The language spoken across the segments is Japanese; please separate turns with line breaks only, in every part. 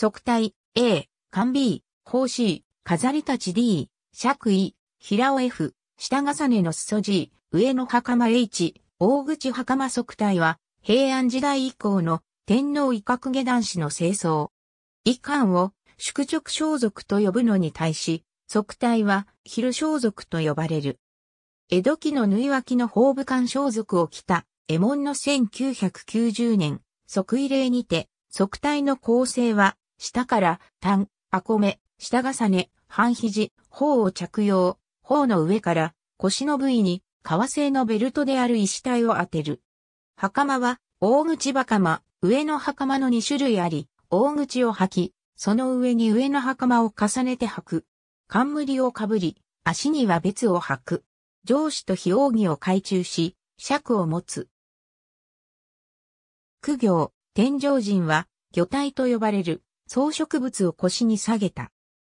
即体 A、缶 B、方 C、飾り立ち D、尺位、
平尾 F、下重ねの裾 G、上の袴 H、大口袴即体は、平安時代以降の天皇威嚇下男子の清掃。一貫を宿直装束と呼ぶのに対し、即体は昼装束と呼ばれる。江戸期の縫い脇の宝武館装束を着た、絵門の1990年、即位礼にて、即体の構成は下から、単、あこめ、下重ね、半肘、頬を着用、頬の上から、腰の部位に、革製のベルトである石体を当てる。袴は、大口袴、上の袴の2種類あり、大口を履き、その上に上の袴を重ねて履く。冠をかぶり、足には別を履く。上司と非奥義を懐中し、尺を持つ。苦行、天上人は、魚体と呼ばれる。装飾物を腰に下げた。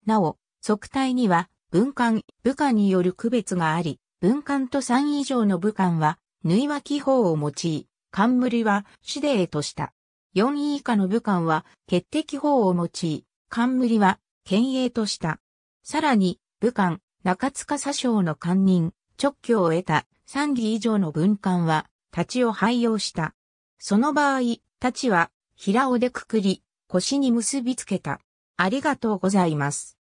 なお、側体には文官、武官による区別があり、文官と3以上の武官は、縫い脇法を用い、冠は指令とした。4位以下の武官は、決定法を用い、冠は県営とした。さらに、武官、中塚佐将の官人、直居を得た3義以上の文官は、立ちを廃用した。その場合、立ちは、平尾でくくり、腰に結
びつけた。ありがとうございます。